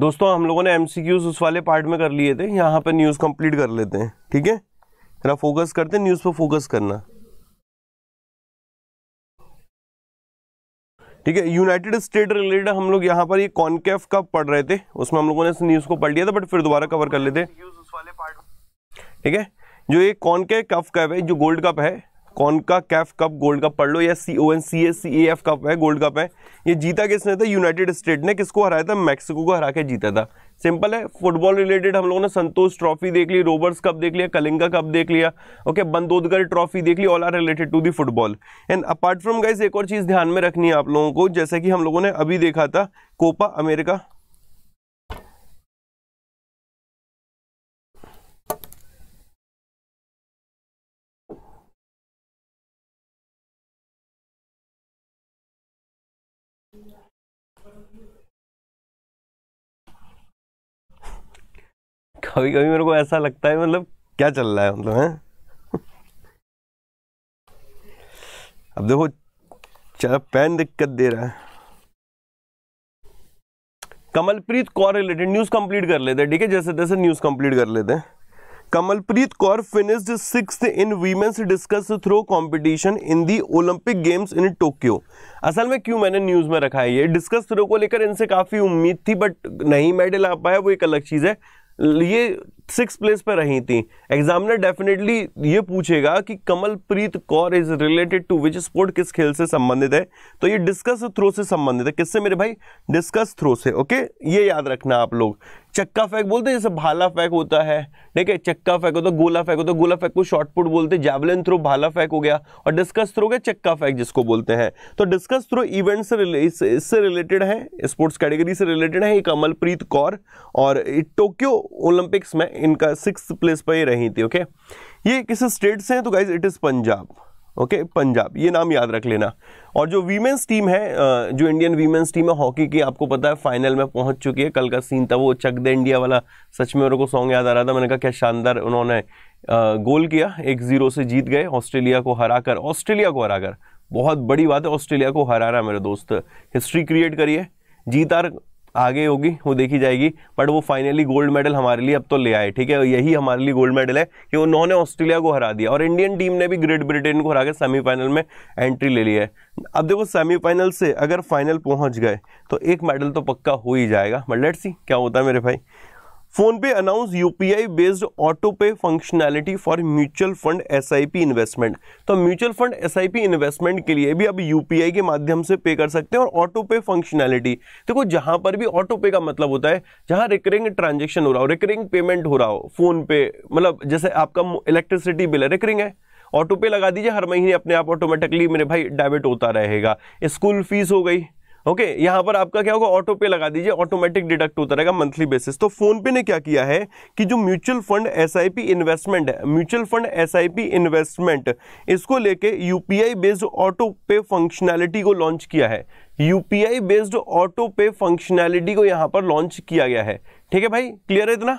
दोस्तों हम लोगों ने एमसीक्यूज उस वाले पार्ट में कर लिए थे यहाँ पर न्यूज़ कंप्लीट कर लेते हैं ठीक है जरा फोकस करते हैं न्यूज़ पर फोकस करना ठीक है यूनाइटेड स्टेट रिलेटेड हम लोग यहाँ पर ये कॉनकेफ का पढ़ रहे थे उसमें हम लोगों ने न्यूज़ को पढ़ लिया था बट फिर दोबारा कवर कर लेते ठीक है जो ये कॉनके कफ कप है जो गोल्ड कप है कौन का कैफ कप गोल्ड कप पढ़ लो या C O N C S C A F cup है गोल्ड कप है ये जीता किसने था यूनाइटेड स्टेट ने किसको हराया था मैक्सिको को हरा के जीता था सिंपल है फुटबॉल रिलेटेड हम लोगों ने संतोष ट्रॉफी देख ली रोबर्स कप देख लिया कलिंगा कप देख लिया ओके बंदोदगर ट्रॉफी देख ली all are related to the football and apart from guys एक और चीज़ ध्यान में रखनी है आप लोगों को जैसे कि हम लोगों ने अभी देखा था कोपा अमेरिका कभी कभी मेरे को ऐसा लगता है मतलब क्या चल रहा है मतलब है अब देखो चला पेन दिक्कत दे रहा है Kamalpreet Kaur related news complete कर लेते हैं ठीक है जैसे तैसे न्यूज कंप्लीट कर लेते हैं Kamalpreet Kaur finished six in women's discus throw competition in the Olympic games in Tokyo असल में क्यों मैंने न्यूज़ में रखा है ये डिस्कस थ्रो को लेकर इनसे काफ़ी उम्मीद थी बट नहीं मेडल आ पाया वो एक अलग चीज़ है ये सिक्स प्लेस पर रही थी एग्जामिनर डेफिनेटली ये पूछेगा कि Kamalpreet Kaur is related to which sport किस खेल से संबंधित है तो ये डिस्कस थ्रो से संबंधित है किससे मेरे भाई डिस्कस थ्रो से ओके ये याद रखना आप लोग चक्का फेंक बोलते हैं जैसे भाला फेंक होता है ठीक है चक्का फेंक होता है गोला फेंक होता है गोला फेंक को शॉर्टपुट बोलते हैं जैवलिन थ्रो भाला फेंक हो गया और डिस्कस थ्रो गया चक्का फेंक जिसको बोलते हैं तो डिस्कस थ्रो इवेंट से इससे रिलेटेड है स्पोर्ट्स कैटेगरी से रिलेटेड है एक अमलप्रीत कौर और टोक्यो ओलंपिक्स में इनका सिक्स प्लेस पर ही रही थी ओके ये किस स्टेट से है तो guys it is Punjab okay Punjab ये नाम याद रख लेना और जो वीमेंस टीम है जो इंडियन वीमेंस टीम है हॉकी की आपको पता है फाइनल में पहुंच चुकी है कल का सीन था वो चक दे इंडिया वाला सच में मेरे को सॉन्ग याद आ रहा था मैंने कहा क्या शानदार उन्होंने गोल किया एक ज़ीरो से जीत गए ऑस्ट्रेलिया को हराकर ऑस्ट्रेलिया को हराकर बहुत बड़ी बात है ऑस्ट्रेलिया को हराना मेरे दोस्त हिस्ट्री क्रिएट करिए जीत आर आगे होगी वो देखी जाएगी बट वो फाइनली गोल्ड मेडल हमारे लिए अब तो ले आए ठीक है यही हमारे लिए गोल्ड मेडल है कि उन्होंने ऑस्ट्रेलिया को हरा दिया और इंडियन टीम ने भी ग्रेट ब्रिटेन को हरा के सेमीफाइनल में एंट्री ले ली है अब देखो सेमीफाइनल से अगर फाइनल पहुंच गए तो एक मेडल तो पक्का हो ही जाएगा बट लेट्स सी क्या होता है मेरे भाई PhonePe announce UPI based auto pay functionality for mutual fund SIP investment तो म्यूचुअल फंड एसआईपी इन्वेस्टमेंट के लिए भी अब यूपीआई के माध्यम से पे कर सकते हैं और ऑटो पे फंक्शनैलिटी देखो जहां पर भी ऑटो पे का मतलब होता है जहां रिकरिंग ट्रांजेक्शन हो रहा हो रिकरिंग पेमेंट हो रहा हो फोन पे मतलब जैसे आपका इलेक्ट्रिसिटी बिल है रिकरिंग है ऑटो पे लगा दीजिए हर महीने अपने आप ऑटोमेटिकली मेरे भाई डेबिट होता रहेगा स्कूल फीस हो गई ओके okay, यहाँ पर आपका क्या होगा ऑटो पे लगा दीजिए ऑटोमेटिक डिडक्ट होता रहेगा मंथली बेसिस तो फोन पे ने क्या किया है कि जो म्यूचुअल फंड एस इन्वेस्टमेंट है म्यूचुअल फंड एस इन्वेस्टमेंट इसको लेके UPI based auto pay functionality को लॉन्च किया है UPI based auto pay functionality को यहां पर लॉन्च किया गया है ठीक है भाई क्लियर है इतना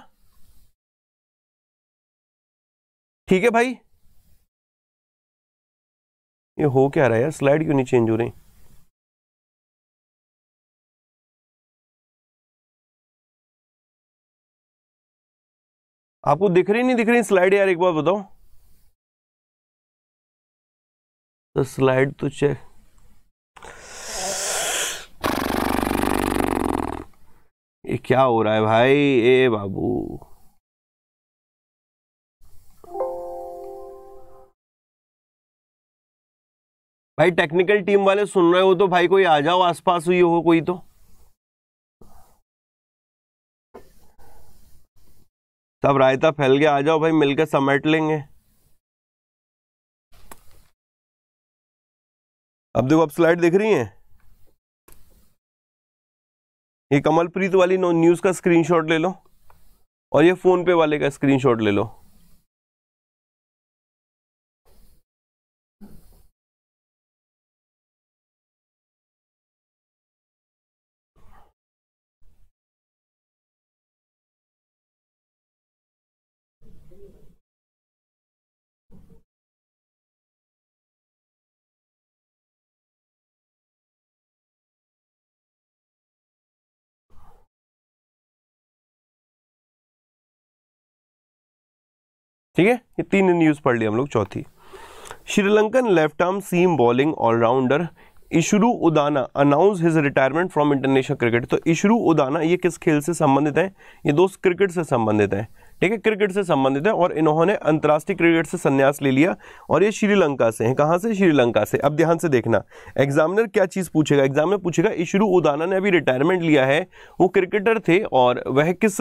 ठीक है भाई ये हो क्या रहा है यार स्लाइड क्यों नहीं चेंज हो रही आपको दिख रही नहीं दिख रही स्लाइड यार एक बार बताओ तो स्लाइड तो चेक ये क्या हो रहा है भाई ए बाबू भाई टेक्निकल टीम वाले सुन रहे हो तो भाई कोई आ जाओ आसपास हुई हो कोई तो सब रायता फैल गया आ जाओ भाई मिलकर समेट लेंगे अब देखो अब स्लाइड दिख रही है ये कमलप्रीत वाली न्यूज़ का स्क्रीनशॉट ले लो और ये फ़ोन पे वाले का स्क्रीनशॉट ले लो ठीक है ये तीन न्यूज़ पढ़ ली हम लोग चौथी Sri Lankan left arm seam bowling allrounder Isuru Udana announce his retirement from international cricket तो इशरु उदाना ये किस खेल से संबंधित है ये दोस्त क्रिकेट से संबंधित है ठीक है क्रिकेट से संबंधित है और इन्होंने अंतर्राष्ट्रीय क्रिकेट से संन्यास ले लिया और ये श्रीलंका से हैं कहाँ से श्रीलंका से अब ध्यान से देखना एग्जामिनर क्या चीज़ पूछेगा एग्जामिनर पूछेगा इशरु उदाना ने अभी रिटायरमेंट लिया है वो क्रिकेटर थे और वह किस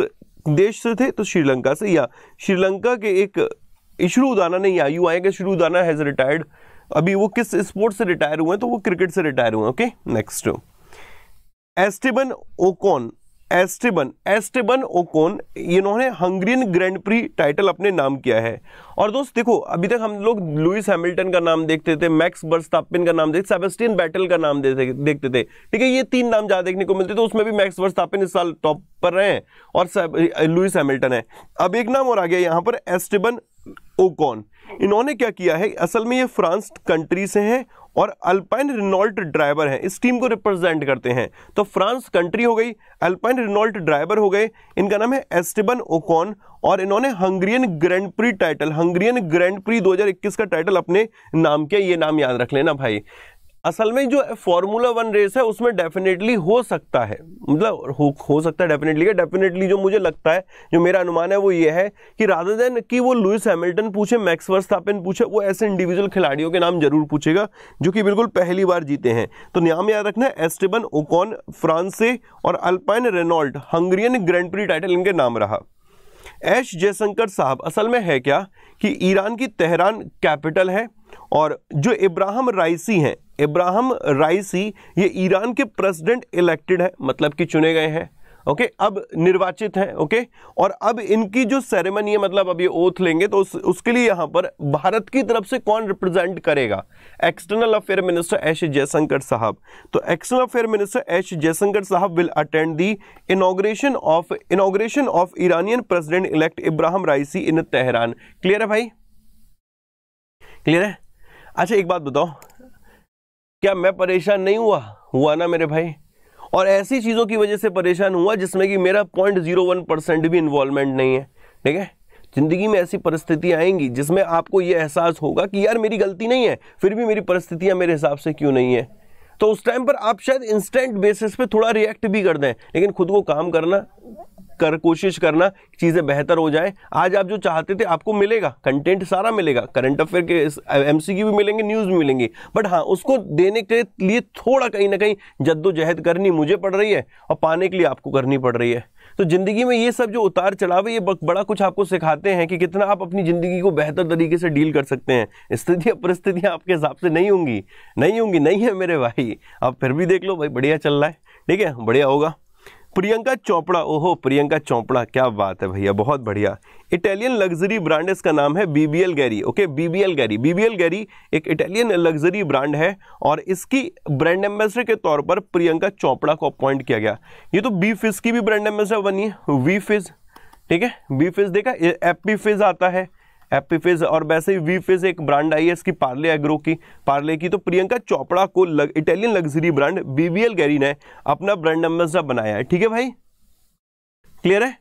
देश से थे तो श्रीलंका से या श्रीलंका के एक इशरू उदाना नहीं आई यू आएगा इशरू उदाना हैज़ रिटायर्ड अभी वो किस स्पोर्ट से रिटायर हुए हैं तो वो क्रिकेट से रिटायर हुए हैं okay next Esteban Ocon Esteban Esteban Ocon इन्होंने हंगरियन ग्रैंड प्री टाइटल अपने नाम किया है और दोस्त देखो अभी तक हम लोग लुइस हैमिल्टन का नाम देखते थे मैक्स वर्स्तापिन का नाम देखते सेबेस्टियन बैटल का नाम देखते थे ठीक है ये तीन नाम ज़्यादा देखने को मिलते थे तो उसमें भी मैक्स वर्स्तापिन इस साल टॉप पर रहे हैं और लुइस हैमिल्टन है अब एक नाम और आ गया यहाँ पर एस्टेबन ओकॉन इन्होंने क्या किया है असल में ये फ्रांस कंट्री से हैं और अल्पाइन रिनॉल्ट ड्राइवर हैं इस टीम को रिप्रेजेंट करते हैं तो फ्रांस कंट्री हो गई अल्पाइन रिनॉल्ट ड्राइवर हो गए इनका नाम है एस्टिबन ओकॉन और इन्होंने Hungarian grand prix title Hungarian grand prix 2021 का टाइटल अपने नाम किया ये नाम याद रख लेना भाई असल में जो फॉर्मूला वन रेस है उसमें डेफिनेटली हो सकता है मतलब हो, हो सकता है डेफिनेटली डेफिनेटली जो मुझे लगता है जो मेरा अनुमान है वो ये है कि राधा देन कि वो लुइस हैमिल्टन पूछे मैक्स वर्स्थापन पूछे वो ऐसे इंडिविजुअल खिलाड़ियों के नाम जरूर पूछेगा जो कि बिल्कुल पहली बार जीते हैं तो नाम याद रखना है एस्टेबन ओकॉन फ्रांस से और Alpine Renault Hungarian grand prix title इनके नाम रहा एश जयशंकर साहब असल में है क्या कि ईरान की तेहरान कैपिटल है और जो इब्राहिम राइसी हैं इब्राहिम राइसी ये ईरान के प्रेसिडेंट इलेक्टेड है मतलब कि चुने गए हैं ओके अब निर्वाचित हैं ओके और अब इनकी जो सेरेमनी है मतलब अब ये ओथ लेंगे तो उस, उसके लिए यहां पर भारत की तरफ से कौन रिप्रेजेंट करेगा external affair minister S Jaishankar साहब तो external affair minister S Jaishankar साहब will attend the inauguration of inauguration of Iranian president elect Ebrahim Raisi in Tehran clear है भाई क्लियर है अच्छा एक बात बताओ क्या मैं परेशान नहीं हुआ हुआ ना मेरे भाई और ऐसी चीज़ों की वजह से परेशान हुआ जिसमें कि मेरा पॉइंट जीरो वन परसेंट भी इन्वॉल्वमेंट नहीं है ठीक है ज़िंदगी में ऐसी परिस्थितियाँ आएंगी जिसमें आपको ये एहसास होगा कि यार मेरी गलती नहीं है फिर भी मेरी परिस्थितियाँ मेरे हिसाब से क्यों नहीं है तो उस टाइम पर आप शायद इंस्टेंट बेसिस पे थोड़ा रिएक्ट भी कर दें लेकिन खुद को काम करना कर कोशिश करना चीज़ें बेहतर हो जाए आज आप जो चाहते थे आपको मिलेगा कंटेंट सारा मिलेगा करंट अफेयर के एम भी मिलेंगे न्यूज़ भी मिलेंगी बट हाँ उसको देने के लिए थोड़ा कहीं ना कहीं जद्दोजहद करनी मुझे पड़ रही है और पाने के लिए आपको करनी पड़ रही है तो ज़िंदगी में ये सब जो उतार चढ़ाव है ये बड़ा कुछ आपको सिखाते हैं कि कितना आप अपनी ज़िंदगी को बेहतर तरीके से डील कर सकते हैं स्थितियाँ परिस्थितियाँ आपके हिसाब से नहीं होंगी नहीं होंगी नहीं है मेरे भाई आप फिर भी देख लो भाई बढ़िया चल रहा है ठीक है बढ़िया होगा प्रियंका चोपड़ा ओहो प्रियंका चोपड़ा क्या बात है भैया बहुत बढ़िया इटालियन लग्जरी ब्रांड इसका नाम है B B L Gary okay B B L Gary B B L Gary एक इटालियन लग्जरी ब्रांड है और इसकी ब्रांड एम्बेसडर के तौर पर प्रियंका चोपड़ा को अपॉइंट किया गया ये तो बी फिज की भी ब्रांड एम्बेसडर बनी है वी फिज ठीक है बी फिज देखा एप्पी फिज आता है एपीफेज और वैसे ही वी फिज एक ब्रांड आई है इसकी पार्ले एग्रो की पार्ले की तो प्रियंका चोपड़ा को लग, Italian luxury brand BVL Gary ने अपना ब्रांड एम्बेसडर बनाया है ठीक है भाई क्लियर है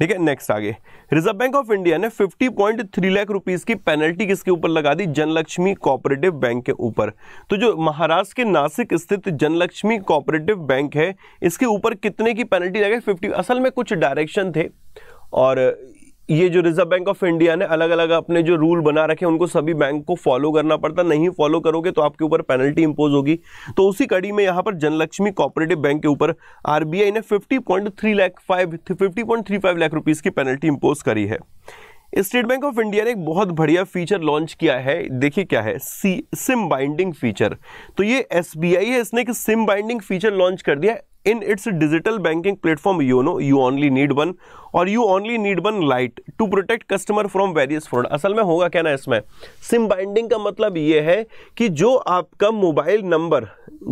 ठीक है नेक्स्ट आगे रिजर्व बैंक ऑफ इंडिया ने 50.3 लाख रुपीस की पेनल्टी किसके ऊपर लगा दी जनलक्ष्मी कोऑपरेटिव बैंक के ऊपर तो जो महाराष्ट्र के नासिक स्थित जनलक्ष्मी कोऑपरेटिव बैंक है इसके ऊपर कितने की पेनल्टी लगाई 50 असल में कुछ डायरेक्शन थे और ये जो रिजर्व बैंक ऑफ इंडिया ने अलग अलग अपने जो रूल बना रखे उनको सभी बैंक को फॉलो करना पड़ता नहीं फॉलो करोगे तो आपके ऊपर पेनल्टी इंपोज होगी तो उसी कड़ी में यहाँ पर जनलक्ष्मी कोऑपरेटिव बैंक के ऊपर आरबीआई ने 50.3 लाख फाइव 50.35 लाख रुपीस की पेनल्टी इंपोज करी है स्टेट बैंक ऑफ इंडिया ने एक बहुत बढ़िया फीचर लॉन्च किया है देखिए क्या है सी सिम बाइंडिंग फीचर तो ये एसबीआई है इसने एक सिम बाइंडिंग फीचर लॉन्च कर दिया in its digital banking platform YONO you only need one और you only need one light to protect customer from various fraud असल में होगा क्या ना इसमें सिम बाइंडिंग का मतलब ये है कि जो आपका मोबाइल नंबर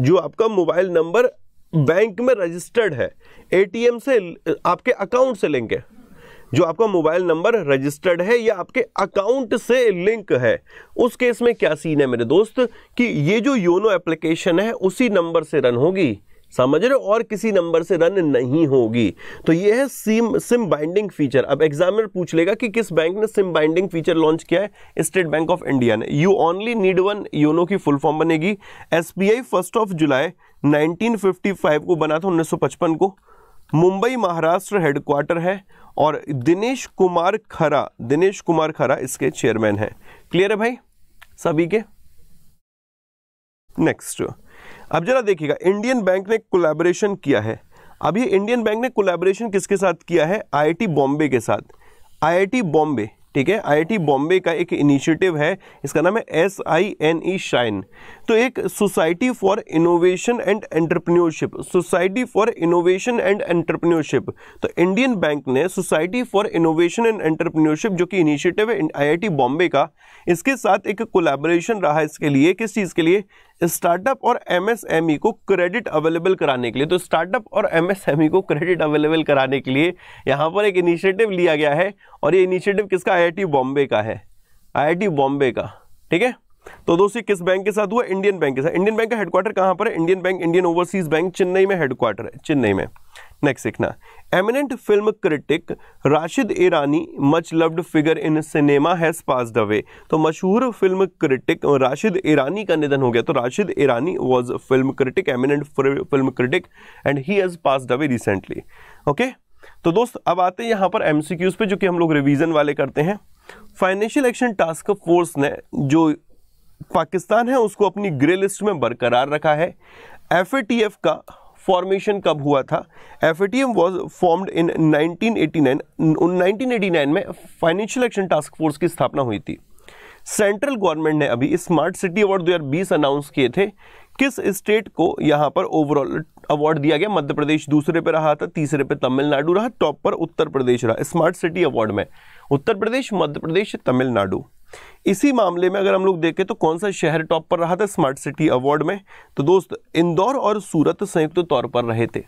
जो आपका मोबाइल नंबर बैंक में रजिस्टर्ड है एटीएम से आपके अकाउंट से लिंक है जो आपका मोबाइल नंबर रजिस्टर्ड है या आपके अकाउंट से लिंक है उस केस में क्या सीन है मेरे दोस्त कि ये जो योनो एप्लीकेशन है उसी नंबर से रन होगी समझ रहे हो और किसी नंबर से रन नहीं होगी तो ये है सिम सिम बाइंडिंग फीचर अब एग्जामिनर पूछ लेगा कि किस बैंक ने सिम बाइंडिंग फीचर लॉन्च किया है स्टेट बैंक ऑफ इंडिया ने you only need one YONO की फुल फॉर्म बनेगी एसबीआई फर्स्ट ऑफ जुलाई 1955 को बना था 1955 को मुंबई महाराष्ट्र हेडक्वार्टर है और दिनेश कुमार खरा दिनेश कुमार खरा इसके चेयरमैन है क्लियर है भाई सभी के नेक्स्ट अब जरा देखिएगा इंडियन बैंक ने कोलैबोरेशन किया है अभी इंडियन बैंक ने कोलैबोरेशन किसके साथ किया है आईआईटी बॉम्बे के साथ आईआईटी बॉम्बे ठीक है आईआईटी बॉम्बे का एक इनिशिएटिव है इसका नाम है S I N E shine तो एक society for innovation and entrepreneurship society for innovation and entrepreneurship तो इंडियन बैंक ने society for innovation and entrepreneurship जो कि इनिशिएटिव है आईआईटी बॉम्बे का इसके साथ एक कोलैबोरेशन रहा इसके लिए किस चीज़ के लिए स्टार्टअप और एमएसएमई e को क्रेडिट अवेलेबल कराने के लिए तो स्टार्टअप और एमएसएमई e को क्रेडिट अवेलेबल कराने के लिए यहाँ पर एक इनिशिएटिव लिया गया है और ये इनिशिएटिव किसका आईआईटी बॉम्बे का है आईआईटी बॉम्बे का ठीक है तो दोस्तों किस बैंक के साथ हुआ इंडियन बैंक के साथ इंडियन बैंक का हेडक्वार्टर कहाँ पर है Indian bank Indian overseas bank Chennai में हेडक्वार्टर है चेन्नई में नेक्स्ट सीखना eminent film critic Rashid Irani much loved figure in cinema has passed the way तो मशहूर फिल्म क्रिटिक राशिद ईरानी का निधन हो गया तो Rashid Irani was film critic eminent film critic and he has passed the way recently okay तो दोस्त अब आते हैं यहाँ पर एम पे जो कि हम लोग रिविज़न वाले करते हैं फाइनेंशियल एक्शन टास्क फोर्स ने जो पाकिस्तान है उसको अपनी ग्रे लिस्ट में बरकरार रखा है एफ का फॉर्मेशन कब हुआ था एफ वाज फॉर्म्ड इन 1989 1989 में फाइनेंशियल एक्शन टास्क फोर्स की स्थापना हुई थी सेंट्रल गवर्नमेंट ने अभी स्मार्ट सिटी अवार्ड 2020 अनाउंस किए थे किस स्टेट को यहाँ पर ओवरऑल अवार्ड दिया गया मध्य प्रदेश दूसरे पे रहा था तीसरे पे तमिलनाडु रहा टॉप पर उत्तर प्रदेश रहा स्मार्ट सिटी अवार्ड में उत्तर प्रदेश मध्य प्रदेश तमिलनाडु इसी मामले में अगर हम लोग देखें तो कौन सा शहर टॉप पर रहा था स्मार्ट सिटी अवार्ड में तो दोस्त इंदौर और सूरत संयुक्त तौर पर रहे थे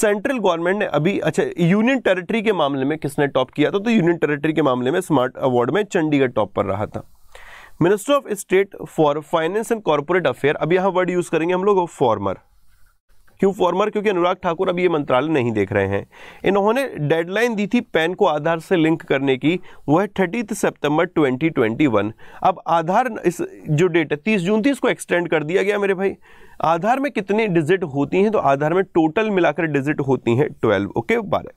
सेंट्रल गवर्नमेंट ने अभी अच्छा यूनियन टेरिटरी के मामले में किसने टॉप किया था तो यूनियन टेरिटरी के मामले में स्मार्ट अवार्ड में चंडीगढ़ टॉप पर रहा था minister of state for finance and corporate affair अब यहाँ वर्ड यूज़ करेंगे हम लोग फॉर्मर क्यों फॉर्मर क्योंकि अनुराग ठाकुर अब ये मंत्रालय नहीं देख रहे हैं इन्होंने डेडलाइन दी थी पैन को आधार से लिंक करने की वह थर्टी सितंबर 2021 अब आधार इस जो डेट है तीस जून थी इसको एक्सटेंड कर दिया गया मेरे भाई आधार में कितनी डिजिट होती हैं तो आधार में टोटल मिलाकर डिजिट होती हैं ट्वेल्व ओके बारह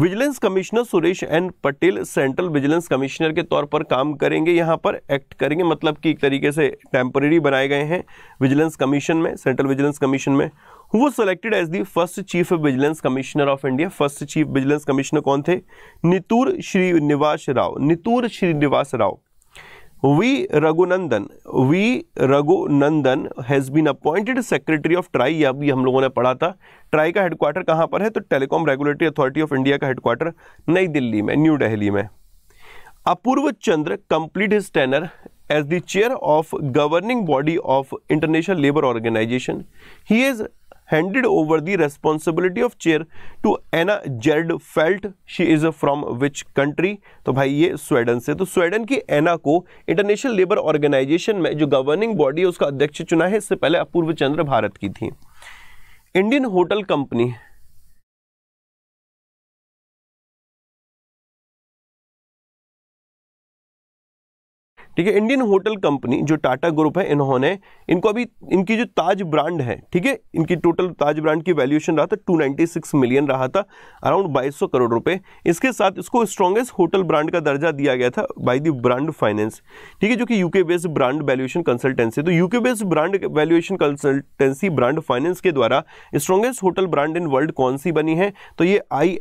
vigilance commissioner Suresh N Patel central vigilance commissioner के तौर पर काम करेंगे यहाँ पर एक्ट करेंगे मतलब कि एक तरीके से टेम्परेरी बनाए गए हैं विजिलेंस कमीशन में सेंट्रल विजिलेंस कमीशन में वो selected as the first chief vigilance commissioner of India first chief vigilance commissioner कौन थे Nittoor Srinivas Rao Nittoor Srinivas Rao V Raghunandan V Raghunandan has been appointed secretary of TRAI यह भी हम लोगों ने पढ़ा था ट्राई का हेडक्वार्टर कहां पर है तो telecom regulatory authority of India का हेडक्वार्टर नई दिल्ली में न्यू दिल्ली में Apurva Chandra complete his tenure as the chair of governing body of international labour organisation he is handed over the responsibility of chair to Anna Jardfelt She is from which country? तो भाई ये Sweden से तो Sweden की एना को international labour organisation में जो governing body है उसका अध्यक्ष चुना है इससे पहले अपूर्व चंद्र भारत की थी इंडियन होटल कंपनी ठीक है इंडियन होटल कंपनी जो टाटा ग्रुप है इन्होंने इनको अभी इनकी जो ताज ब्रांड है ठीक है इनकी टोटल ताज ब्रांड की वैल्यूएशन रहा था 296 मिलियन रहा था अराउंड 2200 करोड़ रुपए इसके साथ इसको स्ट्रॉन्गेस्ट होटल ब्रांड का दर्जा दिया गया था बाई दी ब्रांड फाइनेंस ठीक है जो कि UK based brand valuation consultancy तो UK based brand valuation consultancy brand finance के द्वारा strongest hotel brand in world कौन सी बनी है तो ये आई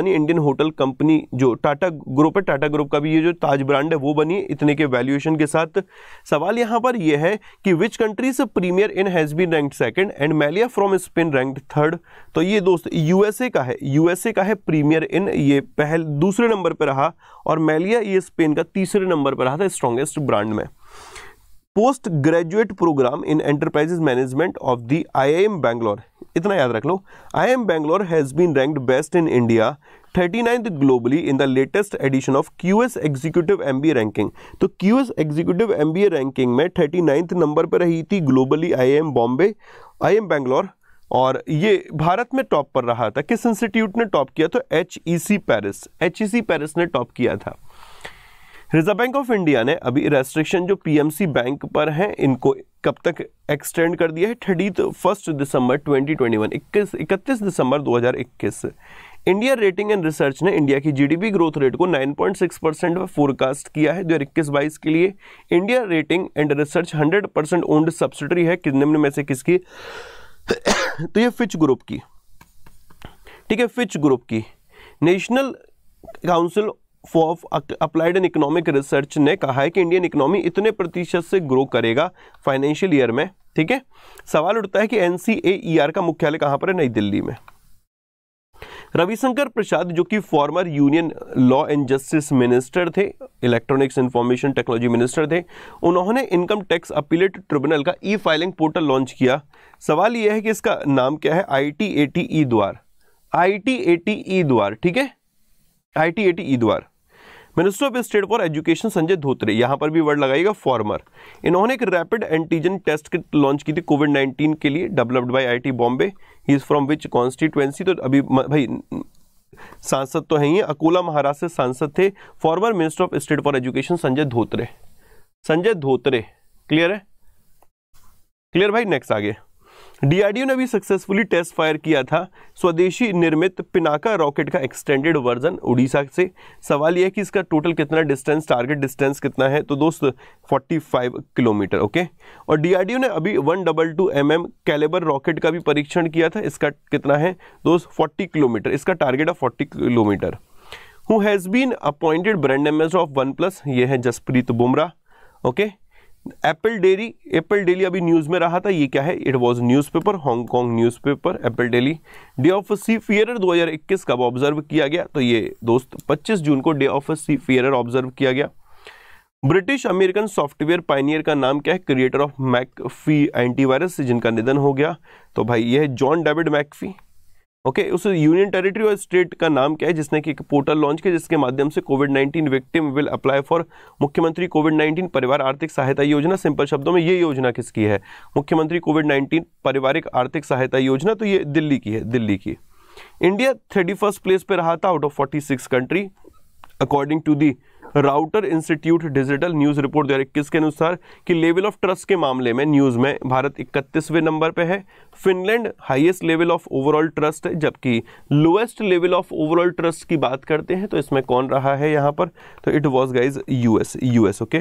बनी इंडियन होटल कंपनी जो टाटा ग्रुप है टाटा ग्रुप का भी ये जो ताज ब्रांड है वो बनी इतने के वैल्यूएशन के साथ सवाल यहां पर यह है कि विच कंट्री से Premier Inn has been rank second and Melia from Spain rank third तो ये दोस्त यूएसए का है यूएसए का है प्रीमियर इन ये पहल दूसरे नंबर पर रहा और मेलिया ये स्पेन का तीसरे नंबर पर रहा था स्ट्रॉन्गेस्ट ब्रांड में post graduate programme in enterprises management of the IIM Bangalore इतना याद रख लो IIM Bangalore has been ranked best in India 39th globally in the latest edition of QS Executive MBA ranking. तो QS Executive MBA ranking में 39th number पर रही थी globally I I M Bombay I M Bangalore और ये भारत में टॉप पर रहा था किस इंस्टीट्यूट ने टॉप किया तो H E C Paris H E C Paris ने टॉप किया था रिजर्व बैंक ऑफ इंडिया ने अभी रेस्ट्रिक्शन जो पीएमसी बैंक पर हैं इनको कब तक एक्सटेंड कर दिया है थर्टी फर्स्ट दिसंबर 2021 इक्कीस इकतीस दिसंबर 2021 इंडिया रेटिंग एंड रिसर्च ने इंडिया की जीडीपी ग्रोथ रेट को 9.6 परसेंट फोरकास्ट किया है दो हज़ार इक्कीस बाईस के लिए India rating and research 100 percent owned subsidiary है किस निम्न में से किसकी तो ये फिच ग्रुप की ठीक है फिच ग्रुप की national council of applied and economic research ने कहा है कि इंडियन इकोनॉमी इतने प्रतिशत से ग्रो करेगा फाइनेंशियल ईयर में ठीक है सवाल उठता है कि एन e का मुख्यालय कहां पर है नई दिल्ली में रविशंकर प्रसाद जो कि former union law and justice minister थे इलेक्ट्रॉनिक्स इंफॉर्मेशन टेक्नोलॉजी मिनिस्टर थे उन्होंने इनकम टैक्स अपीलेट ट्रिब्यूनल का ई फाइलिंग पोर्टल लॉन्च किया सवाल यह है कि इसका नाम क्या है I T A T E द्वार आई टी ए टी ई द्वार ठीक है आई टी ए ईदवार minister of state for education Sanjay Dhotre यहाँ पर भी वर्ड लगाएगा फॉर्मर इन्होंने एक rapid antigen test kit launch की थी कोविड 19 के लिए डेवलप्ड बाय आईटी बॉम्बे ही इज़ फ्रॉम विच कॉन्स्टिट्यूएंसी तो अभी भाई सांसद तो है ही अकोला महाराष्ट्र से सांसद थे former minister of state for education Sanjay Dhotre Sanjay Dhotre clear है क्लियर भाई नेक्स्ट आगे डीआरडीओ ने भी सक्सेसफुली टेस्ट फायर किया था स्वदेशी निर्मित पिनाका रॉकेट का एक्सटेंडेड वर्जन उड़ीसा से सवाल यह है कि इसका टोटल कितना डिस्टेंस टारगेट डिस्टेंस कितना है तो दोस्त 45 किलोमीटर ओके और डीआरडीओ ने अभी 122 double two M M calibre rocket का भी परीक्षण किया था इसका कितना है दोस्त फोर्टी किलोमीटर इसका टारगेट है forty kilometre who has been appointed brand ambassador of OnePlus ये है Jasprit Bumrah okay okay? Apple Daily Apple Daily अभी न्यूज़ में रहा था ये क्या है it was news paper Hong Kong news paper Apple Daily day of seafarer इक्कीस कब ऑब्जर्व किया गया तो ये दोस्त 25 जून को day of seafarer observe किया गया ब्रिटिश अमेरिकन सॉफ्टवेयर पाइनियर का नाम क्या है क्रिएटर ऑफ मैकफी एंटीवायरस जिनका निधन हो गया तो भाई ये है John David McAfee okay okay, उस यूनियन टेरिटरी और स्टेट का नाम क्या है जिसने कि एक पोर्टल लॉन्च किया जिसके माध्यम से covid 19 victim will apply for मुख्यमंत्री कोविड 19 परिवार आर्थिक सहायता योजना सिंपल शब्दों में ये योजना किसकी है मुख्यमंत्री कोविड 19 पारिवारिक आर्थिक सहायता योजना तो ये दिल्ली की है दिल्ली की इंडिया थर्टी फर्स्ट प्लेस पर रहा था out of forty six country according to the Reuters institute digital news report दो इक्कीस के अनुसार कि लेवल ऑफ ट्रस्ट के मामले में न्यूज़ में भारत इकतीसवें नंबर पर है Finland highest level of overall trust है जबकि lowest level of overall trust की बात करते हैं तो इसमें कौन रहा है यहाँ पर तो it was guys US US okay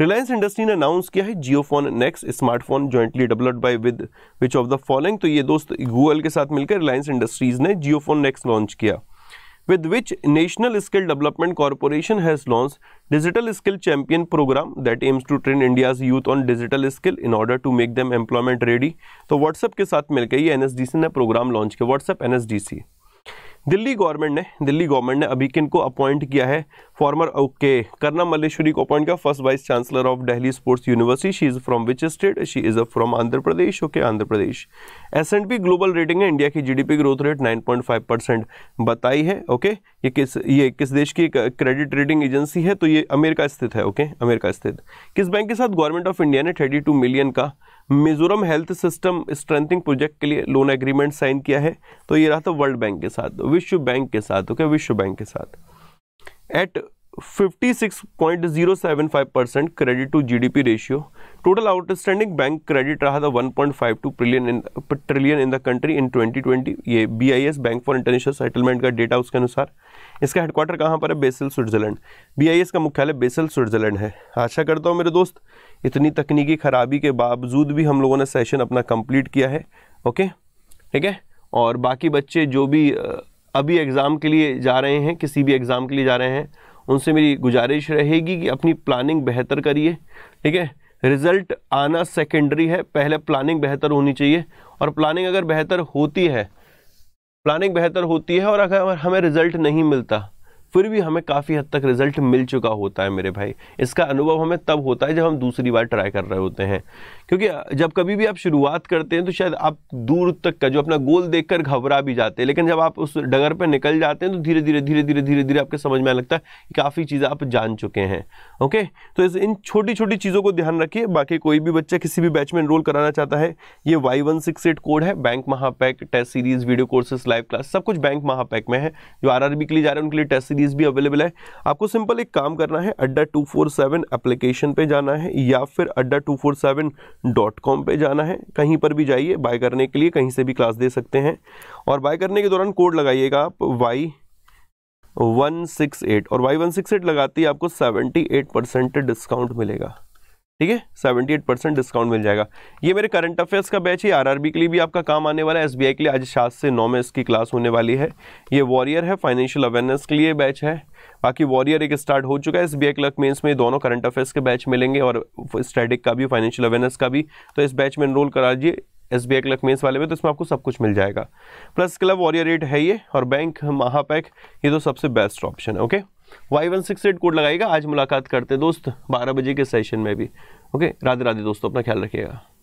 Reliance industry ने अनाउंस किया है JioPhone next smartphone jointly developed by with which of the following तो ये दोस्त गूगल के साथ मिलकर रिलायंस इंडस्ट्रीज ने जियोफोन नेक्स्ट लॉन्च किया with which national skill development corporation has launch digital skill champion program that aims to train India youth on digital skill in order to make them employment ready तो WhatsApp के साथ मिलकर ही N S D C ने program launch किया WhatsApp N S D C Delhi government ने Delhi government ने अभी किन को अपॉइंट किया है फॉर्मर ओके करना मल्लेश्वरी को अपॉइंट किया first vice chancellor of Delhi sports university she is from which state she is from Andhra Pradesh okay Andhra Pradesh S and P global rating है इंडिया की जीडीपी ग्रोथ रेट 9.5 परसेंट बताई है ओके okay? ये किस ये किस देश की क्रेडिट रेटिंग एजेंसी है तो ये अमेरिका स्थित है ओके okay? अमेरिका स्थित किस बैंक के साथ गवर्नमेंट ऑफ इंडिया ने थर्टी मिलियन का Mizoram health system strengthening project के लिए लोन एग्रीमेंट साइन किया है तो ये रहा था वर्ल्ड बैंक के साथ विश्व बैंक के साथ ओके विश्व बैंक के साथ at 56.075 percent credit to GDP ratio total outstanding bank credit रहा था 1.52 trillion in trillion in the country in 2020 ये BIS bank for international settlement का डेटा उसके अनुसार इसका हेडक्वार्टर कहाँ पर है बेसल स्विट्जरलैंड बीआईएस का मुख्यालय बेसल स्विट्जरलैंड है आशा करता हूँ मेरे दोस्त इतनी तकनीकी खराबी के बावजूद भी हम लोगों ने सेशन अपना कंप्लीट किया है ओके ठीक है और बाकी बच्चे जो भी अभी एग्ज़ाम के लिए जा रहे हैं किसी भी एग्ज़ाम के लिए जा रहे हैं उनसे मेरी गुजारिश रहेगी कि अपनी प्लानिंग बेहतर करिए ठीक है रिज़ल्ट आना सेकेंडरी है पहले प्लानिंग बेहतर होनी चाहिए और प्लानिंग अगर बेहतर होती है प्लानिंग बेहतर होती है और अगर हमें रिज़ल्ट नहीं मिलता फिर भी हमें काफ़ी हद तक रिजल्ट मिल चुका होता है मेरे भाई इसका अनुभव हमें तब होता है जब हम दूसरी बार ट्राई कर रहे होते हैं क्योंकि जब कभी भी आप शुरुआत करते हैं तो शायद आप दूर तक का जो अपना गोल देख घबरा भी जाते हैं लेकिन जब आप उस डगर पर निकल जाते हैं तो धीरे धीरे धीरे धीरे धीरे धीरे आपके समझ में आने लगता है कि काफ़ी चीज़ें आप जान चुके हैं ओके तो इन छोटी छोटी चीज़ों को ध्यान रखिए बाकी कोई भी बच्चा किसी भी बैच में इनरोल कराना चाहता है ये Y one six eight code है बैंक महापैक test series video courses live class सब कुछ बैंक महापैक में है जो आर के लिए जा रहे हैं उनके लिए टेस्ट सीरीज भी अवेलेबल है आपको सिंपल एक काम करना है अड्डा टू फोर सेवन एप्लीकेशन पे जाना है या फिर Adda two four seven dot com पर जाना है कहीं पर भी जाइए बाय करने के लिए कहीं से भी क्लास दे सकते हैं और बाय करने के दौरान कोड लगाइएगा आप वाई वन सिक्स एट और वाई वन सिक्स एट लगाती है आपको सेवेंटी एट परसेंट डिस्काउंट मिलेगा ठीक है 78 परसेंट डिस्काउंट मिल जाएगा ये मेरे करंट अफेयर्स का बैच है आरआरबी के लिए भी आपका काम आने वाला है एसबीआई के लिए आज सात से नौ में इसकी क्लास होने वाली है ये वॉरियर है फाइनेंशियल अवेयरनेस के लिए बैच है बाकी वॉरियर एक स्टार्ट हो चुका है एस बी क्लर्क मेन्स में दोनों करंट अफेयर्स के बैच मिलेंगे और स्टैटिक का भी फाइनेंशियल अवेयरनेस का भी तो इस बैच में इनरोल करा दीजिए एस बी क्लर्क मेन्स वाले में तो इसमें आपको सब कुछ मिल जाएगा प्लस क्लब वॉरियर रेट है ये और बैंक महापैक ये तो सबसे बेस्ट ऑप्शन है okay Y one six eight code लगाएगा आज मुलाकात करते हैं दोस्त बारह बजे के सेशन में भी ओके राधे राधे दोस्तों अपना ख्याल रखिएगा